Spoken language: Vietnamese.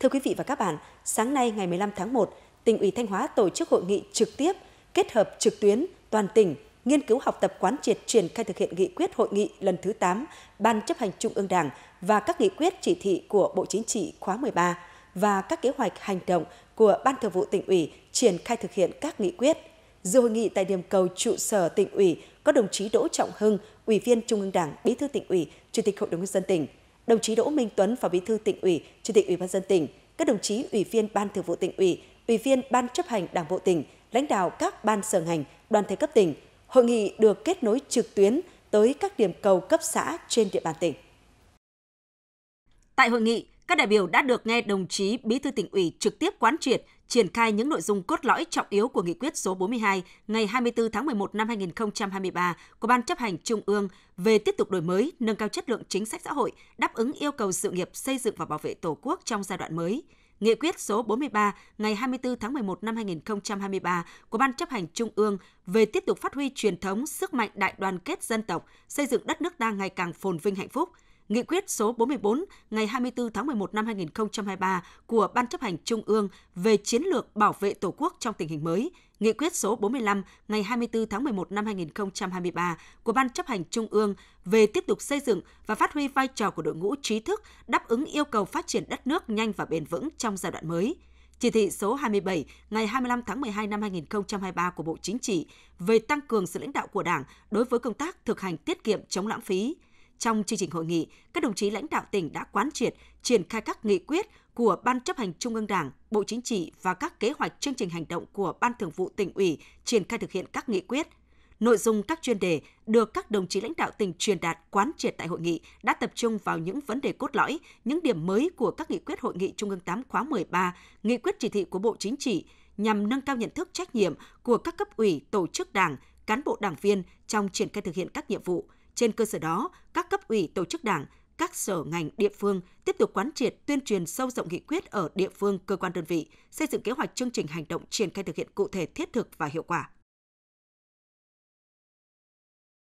Thưa quý vị và các bạn, sáng nay ngày 15 tháng 1, tỉnh ủy Thanh Hóa tổ chức hội nghị trực tiếp kết hợp trực tuyến toàn tỉnh nghiên cứu học tập quán triệt triển khai thực hiện nghị quyết hội nghị lần thứ 8 Ban chấp hành Trung ương Đảng và các nghị quyết chỉ thị của Bộ Chính trị khóa 13 và các kế hoạch hành động của Ban Thường vụ tỉnh ủy triển khai thực hiện các nghị quyết. Dự hội nghị tại điểm cầu trụ sở tỉnh ủy có đồng chí Đỗ Trọng Hưng, Ủy viên Trung ương Đảng, Bí thư tỉnh ủy, Chủ tịch Hội đồng nhân dân tỉnh, đồng chí Đỗ Minh Tuấn, Phó Bí thư tỉnh ủy, Chủ tịch Ủy ban dân tỉnh, các đồng chí ủy viên Ban Thường vụ tỉnh ủy, ủy viên Ban chấp hành Đảng bộ tỉnh, lãnh đạo các ban sở ngành, đoàn thể cấp tỉnh. Hội nghị được kết nối trực tuyến tới các điểm cầu cấp xã trên địa bàn tỉnh. Tại hội nghị, các đại biểu đã được nghe đồng chí Bí thư tỉnh ủy trực tiếp quán triệt, triển khai những nội dung cốt lõi trọng yếu của nghị quyết số 42 ngày 24 tháng 11 năm 2023 của Ban chấp hành Trung ương về tiếp tục đổi mới, nâng cao chất lượng chính sách xã hội, đáp ứng yêu cầu sự nghiệp xây dựng và bảo vệ Tổ quốc trong giai đoạn mới. Nghị quyết số 43 ngày 24 tháng 11 năm 2023 của Ban chấp hành Trung ương về tiếp tục phát huy truyền thống sức mạnh đại đoàn kết dân tộc, xây dựng đất nước ta ngày càng phồn vinh hạnh phúc – Nghị quyết số 44 ngày 24 tháng 11 năm 2023 của Ban chấp hành Trung ương về chiến lược bảo vệ Tổ quốc trong tình hình mới, Nghị quyết số 45 ngày 24 tháng 11 năm 2023 của Ban chấp hành Trung ương về tiếp tục xây dựng và phát huy vai trò của đội ngũ trí thức đáp ứng yêu cầu phát triển đất nước nhanh và bền vững trong giai đoạn mới. Chỉ thị số 27 ngày 25 tháng 12 năm 2023 của Bộ Chính trị về tăng cường sự lãnh đạo của Đảng đối với công tác thực hành tiết kiệm chống lãng phí – trong chương trình hội nghị, các đồng chí lãnh đạo tỉnh đã quán triệt, triển khai các nghị quyết của Ban chấp hành Trung ương Đảng, Bộ Chính trị và các kế hoạch chương trình hành động của Ban thường vụ tỉnh ủy triển khai thực hiện các nghị quyết. Nội dung các chuyên đề được các đồng chí lãnh đạo tỉnh truyền đạt quán triệt tại hội nghị đã tập trung vào những vấn đề cốt lõi, những điểm mới của các nghị quyết hội nghị Trung ương 8 khóa 13, nghị quyết chỉ thị của Bộ Chính trị nhằm nâng cao nhận thức trách nhiệm của các cấp ủy, tổ chức đảng, cán bộ đảng viên trong triển khai thực hiện các nhiệm vụ, trên cơ sở đó, các cấp ủy tổ chức đảng, các sở ngành địa phương tiếp tục quán triệt tuyên truyền sâu rộng nghị quyết ở địa phương cơ quan đơn vị, xây dựng kế hoạch chương trình hành động triển khai thực hiện cụ thể thiết thực và hiệu quả.